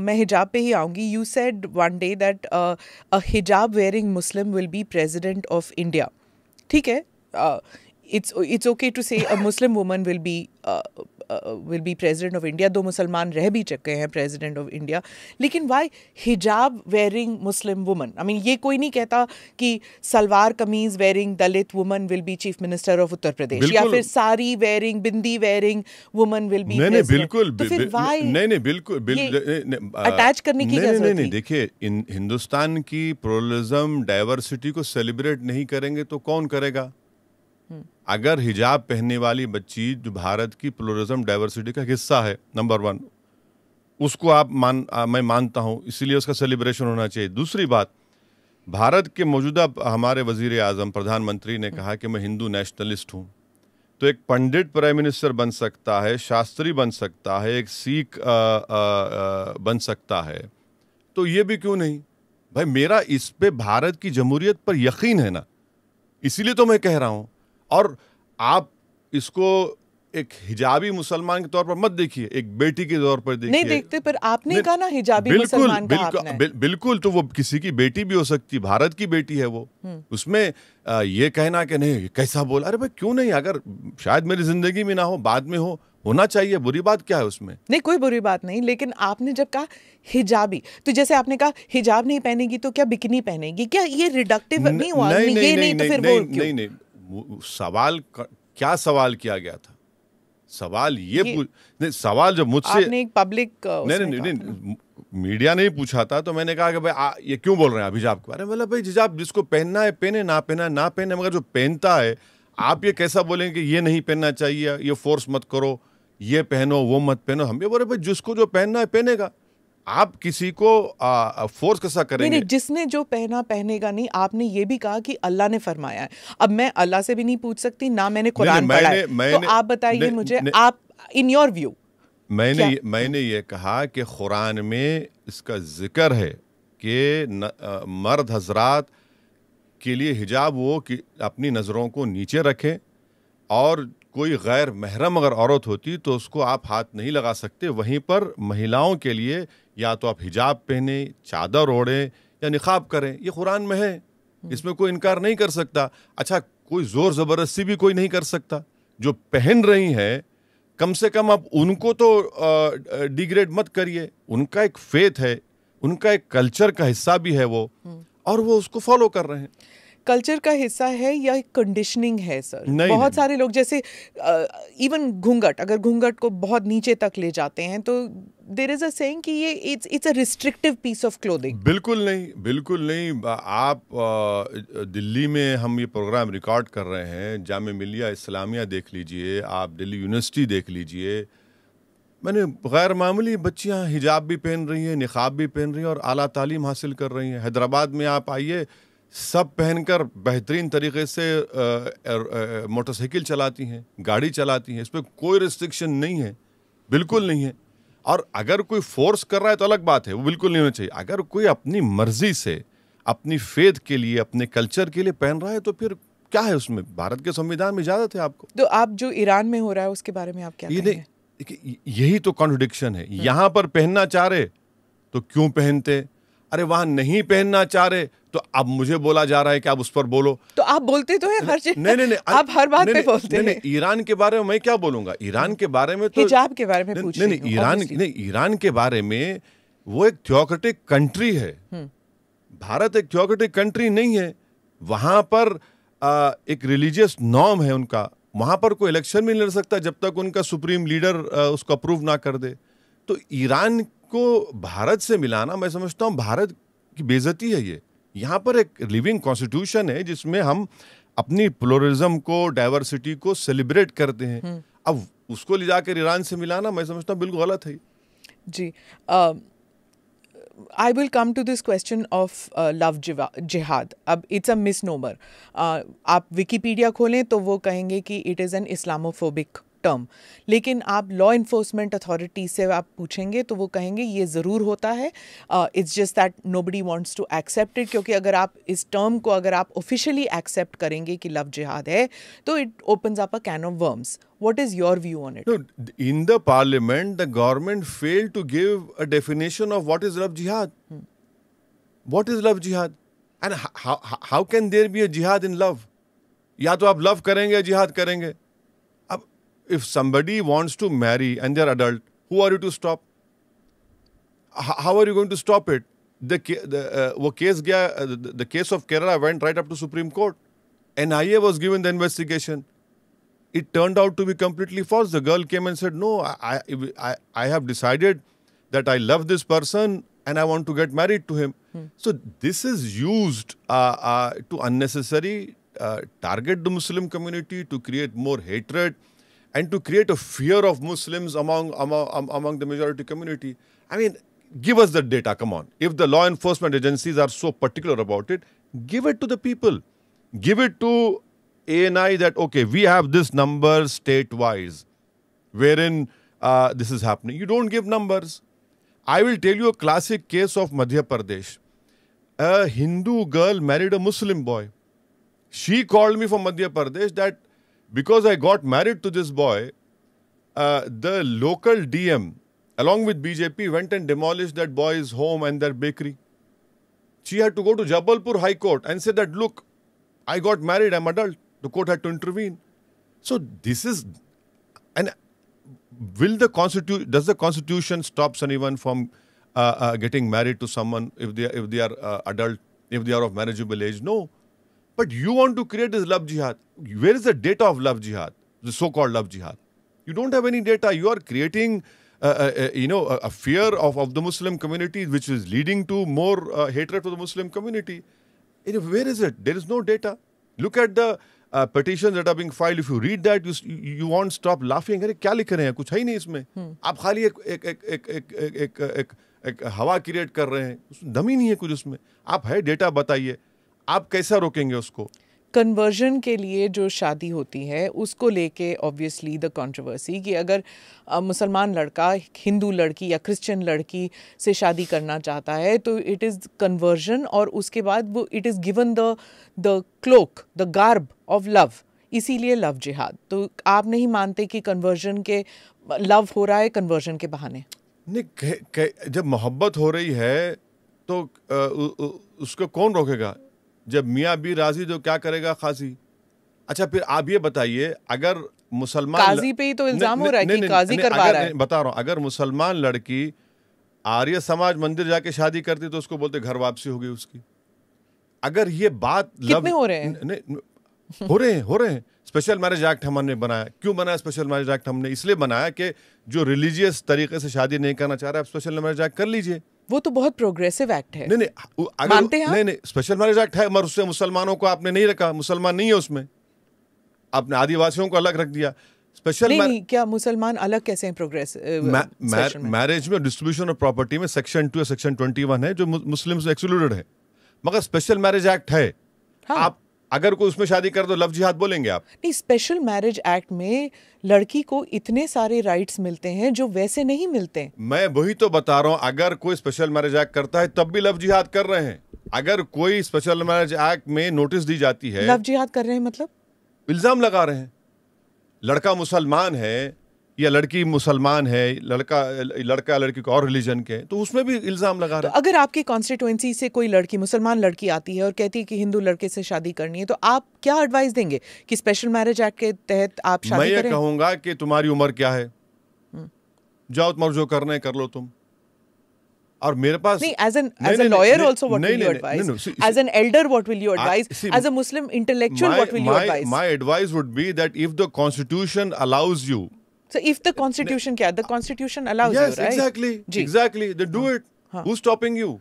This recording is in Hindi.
मैं हिजाब पे ही आऊँगी you said one day that a hijab wearing Muslim will be president of India ठीक है it's it's okay to say Muslim woman will be will be president of India दो मुसलमान रह भी चुके हैं प्रेजिडेंट ऑफ इंडिया लेकिन why hijab wearing Muslim woman I mean ये कोई नहीं कहता कि salwar kameez wearing Dalit woman will be chief minister of Uttar Pradesh या फिर सारी wearing bindi wearing woman will be नहीं बिल्कुल नहीं बिल्कुल अटैच करने की नहीं नहीं देखिए हिंदुस्तान की प्रोलिज्म डाइवर्सिटी को सेलिब्रेट नहीं करेंगे तो कौन करेगा अगर हिजाब पहनने वाली बच्ची जो भारत की प्लोरिज्म डाइवर्सिटी का हिस्सा है नंबर वन उसको आप मान आ, मैं मानता हूँ इसीलिए उसका सेलिब्रेशन होना चाहिए दूसरी बात भारत के मौजूदा हमारे वजीर आजम प्रधानमंत्री ने कहा कि मैं हिंदू नेशनलिस्ट हूँ तो एक पंडित प्राइम मिनिस्टर बन सकता है शास्त्री बन सकता है एक सिख बन सकता है तो ये भी क्यों नहीं भाई मेरा इस पे भारत की जमहूरियत पर यकीन है ना इसीलिए तो मैं कह रहा हूँ और आप इसको एक हिजाबी मुसलमान के तौर पर मत देखिए एक बेटी के तौर पर देखिए नहीं देखते पर आपने कहा ना हिजाबी बिल्कुल मुसलमान बिल्कुल, आपने। बिल, बिल्कुल तो वो किसी की बेटी भी हो सकती भारत की बेटी है वो हम्म। उसमें आ, ये कहना कि नहीं कैसा बोला अरे भाई क्यों नहीं अगर शायद मेरी जिंदगी में ना हो बाद में हो होना चाहिए बुरी बात क्या है उसमें नहीं कोई बुरी बात नहीं लेकिन आपने जब कहा हिजाबी तो जैसे आपने कहा हिजाब नहीं पहनेगी तो क्या बिकनी पहनेगी क्या ये रिडक्टिव नहीं हुआ नहीं नहीं नहीं तो नहीं नहीं सवाल क्या सवाल किया गया था सवाल ये, ये नहीं सवाल जब मुझसे पब्लिक uh, नहीं नहीं नहीं, मीडिया ने ही पूछा था तो मैंने कहा कि भाई आ, ये क्यों बोल रहे हैं अभिजाब के बारे में मतलब भाई जिजाब जिसको पहनना है पहने ना पहना ना पहने मगर जो पहनता है आप ये कैसा बोलेंगे कि ये नहीं पहनना चाहिए ये फोर्स मत करो ये पहनो वो मत पहनो हम ये बोल रहे भाई जिसको जो पहनना है पहनेगा आप किसी को आ, फोर्स कैसा करेंगे नहीं, जिसने जो पहना पहनेगा नहीं आपने ये भी कहा कि अल्लाह ने फरमाया है अब मैं अल्लाह से भी नहीं पूछ सकती ना मैंने कुरान पढ़ा है तो मैंने, तो आप बताइए मुझे नहीं, आप इन योर व्यू मैंने ये, मैंने ये कहा कि कुरान में इसका जिक्र है कि मर्द हजरात के लिए हिजाब वो कि अपनी नज़रों को नीचे रखें और कोई गैर महरम अगर औरत होती तो उसको आप हाथ नहीं लगा सकते वहीं पर महिलाओं के लिए या तो आप हिजाब पहने चादर ओढ़ें या निकाब करें ये कुरान में है हम्म। इसमें कोई इनकार नहीं कर सकता अच्छा कोई ज़ोर ज़बरदस्ती भी कोई नहीं कर सकता जो पहन रही हैं कम से कम आप उनको तो डिग्रेड मत करिए उनका एक फेथ है उनका एक कल्चर का हिस्सा भी है वो हम्म। और वो उसको फॉलो कर रहे हैं कल्चर का हिस्सा है या कंडीशनिंग है सर नहीं, बहुत नहीं, सारे लोग जैसे इवन घूंघट अगर घूंघट को बहुत नीचे तक ले जाते हैं तो देर इज सेइंग कि ये it's it's a restrictive piece of clothing बिल्कुल नहीं बिल्कुल नहीं आप दिल्ली में हम ये प्रोग्राम रिकॉर्ड कर रहे हैं जाम मिलिया इस्लामिया देख लीजिए आप दिल्ली यूनिवर्सिटी देख लीजिए मैंने गैर मामूली बच्चियाँ हिजाब भी पहन रही हैं निकाब भी पहन रही हैं और अली तालीम हासिल कर रही हैं हैदराबाद में आप आइए सब पहनकर बेहतरीन तरीके से मोटरसाइकिल चलाती हैं गाड़ी चलाती हैं इस पर कोई रिस्ट्रिक्शन नहीं है बिल्कुल नहीं है और अगर कोई फोर्स कर रहा है तो अलग बात है वो बिल्कुल नहीं होना चाहिए अगर कोई अपनी मर्जी से अपनी फेद के लिए अपने कल्चर के लिए पहन रहा है तो फिर क्या है उसमें भारत के संविधान में इजाजत है आपको तो आप जो ईरान में हो रहा है उसके बारे में आप क्या ये यही तो कॉन्ट्रोडिक्शन है यहाँ पर पहनना चाह रहे तो क्यों पहनते अरे वहां नहीं पहनना चाह रहे तो अब मुझे बोला जा रहा है कि आप उस पर बोलो तो आप बोलते तो है हर चीज नहीं नहीं नहीं आप हर बात पे बोलते हैं ईरान के बारे में मैं क्या बोलूंगा ईरान के बारे में तो हिजाब के बारे में पूछ नहीं नहीं ईरान नहीं ईरान के बारे में वो एक थियोक्रेटिक कंट्री है हम्म। भारत एक थियोक्रेटिक कंट्री नहीं है वहां पर एक रिलीजियस नॉर्म है उनका वहां पर कोई इलेक्शन भी नहीं लड़ सकता जब तक उनका सुप्रीम लीडर उसको अप्रूव ना कर दे तो ईरान को भारत से मिलाना मैं समझता हूँ भारत की बेजती है ये यहाँ पर एक लिविंग कॉन्स्टिट्यूशन है जिसमें हम अपनी प्लोरिज्म को डाइवर्सिटी को सेलिब्रेट करते हैं हम्म। अब उसको ले जाकर ईरान से मिलाना मैं समझता हूँ बिल्कुल गलत है जी I will come to this question of love jihad अब इट्स अ मिस मिसनोमर आप विकीपीडिया खोलें तो वो कहेंगे कि it is an Islamophobic term लेकिन आप लॉ इन्फोर्समेंट अथॉरिटी से आप पूछेंगे तो वो कहेंगे ये ज़रूर होता है it's just that nobody wants to accept it क्योंकि अगर आप इस टर्म को अगर आप ऑफिशियली एक्सेप्ट करेंगे कि लव जिहाद है तो it opens up a can of worms What is your view on it? No, in the parliament, the government failed to give a definition of what is love jihad. Hmm. What is love jihad? And how, how, how can there be a jihad in love? या तो आप लव करेंगे जिहाद करेंगे if somebody wants to marry and they're adult, who are you to stop? how are you going to stop it? The, the, uh, case, uh, the, the case of Kerala went right up to Supreme Court. NIA was given the investigation. It turned out to be completely false. The girl came and said, No, I, I, I have decided that I love this person and I want to get married to him. Hmm. So, this is used uh, uh, to unnecessary uh, target the Muslim community, to create more hatred and to create a fear of Muslims among, among, among the majority community. I mean, give us the data, come on. If the law enforcement agencies are so particular about it, give it to the people. Give it to ANI that, okay, we have this number state-wise, wherein uh, this is happening. You don't give numbers. I will tell you a classic case of Madhya Pradesh. A Hindu girl married a Muslim boy. She called me from Madhya Pradesh that because I got married to this boy, uh, the local DM, along with BJP, went and demolished that boy's home and their bakery. She had to go to Jabalpur High Court and say that, look, I got married, I'm adult. The court had to intervene. So this is, and will the constitution, does the constitution stops anyone from uh, uh, getting married to someone if they, if they are uh, adult, if they are of marriageable age? No. But you want to create this love jihad. Where is the data of love jihad? The so-called love jihad. You don't have any data. You are creating, uh, uh, uh you know, a, a, fear of, of the Muslim community, which is leading to more uh, hatred for the Muslim community. And where is it? There is no data. Look at the uh, petitions that are being filed. If you read that, you you won't stop laughing. अरे क्या लिख रहे हैं कुछ है ही नहीं इसमें hmm. आप खाली एक एक एक एक एक एक एक, एक, एक आप कैसा रोकेंगे उसको कन्वर्जन के लिए जो शादी होती है उसको लेके ऑब्वियसली द कंट्रोवर्सी कि अगर मुसलमान लड़का हिंदू लड़की या क्रिश्चियन लड़की से शादी करना चाहता है तो इट इज़ कन्वर्जन और उसके बाद वो it is given the the cloak the garb of love इसीलिए लव जिहाद तो आप नहीं मानते कि कन्वर्जन के लव हो रहा है कन्वर्जन के बहाने नहीं जब मोहब्बत हो रही है तो उसको कौन रोकेगा जब मियाँ भी राजी तो क्या करेगा खासी अच्छा फिर आप ये बताइए अगर मुसलमान काजी पे ही तो इल्जाम हो रहा है कि काजी करवा रहा है बता रहा हूँ अगर मुसलमान लड़की आर्य समाज मंदिर जाके शादी करती तो उसको बोलते घर वापसी होगी उसकी अगर ये बात कितने हो रहे हैं हो रहे हैं हो रहे हैं स्पेशल मैरिज एक्ट हमने बनाया क्यों बनाया स्पेशल मैरिज एक्ट हमने इसलिए बनाया कि जो रिलीजियस तरीके से शादी नहीं करना चाह रहा है आप स्पेशल मैरिज एक्ट कर लीजिए वो तो बहुत प्रोग्रेसिव एक्ट है नहीं नहीं अगर मानते हैं नहीं नहीं स्पेशल मैरिज एक्ट है मगर उससे मुसलमानों को आपने नहीं रखा मुसलमान नहीं है उसमें आपने आदिवासियों को अलग रख दिया स्पेशल नहीं, नहीं, क्या मुसलमान अलग कैसे हैं प्रोग्रेस मैरिज में डिस्ट्रीब्यूशन ऑफ प्रॉपर्टी में section two section twenty one है जो मुस्लिम एक्सक्लूडेड है मगर स्पेशल मैरिज एक्ट है हाँ. आप अगर कोई उसमें शादी कर दो लव जिहाद बोलेंगे आप नहीं स्पेशल मैरिज एक्ट में लड़की को इतने सारे राइट्स मिलते हैं जो वैसे नहीं मिलते मैं वही तो बता रहा हूँ अगर कोई स्पेशल मैरिज एक्ट करता है तब भी लव जिहाद कर रहे हैं अगर कोई स्पेशल मैरिज एक्ट में नोटिस दी जाती है लव जिहाद कर रहे हैं मतलब इल्जाम लगा रहे हैं लड़का मुसलमान है या लड़की मुसलमान है लड़का लड़का लड़की और रिलीजन के तो उसमें भी इल्ज़ाम लगा रहा तो अगर आपके कॉन्स्टिट्यूंसी से कोई लड़की मुसलमान लड़की आती है और कहती है कि हिंदू लड़के से शादी करनी है तो आप क्या एडवाइस देंगे कि स्पेशल मैरिज एक्ट के तहत आप शादी मैं ये कहूँगा कि तुम्हारी उम्र क्या है हम्म। जाओ तुम जो करना है कर लो तुम और मेरे पास नहीं as an as a lawyer also what will you advice as an elder what will you advice as a Muslim intellectual what will you advice my advice would be that if the constitution allows you So if the constitution can, the constitution allows yes, you, right? exactly. G. Exactly. They do it. Huh. Who's stopping you?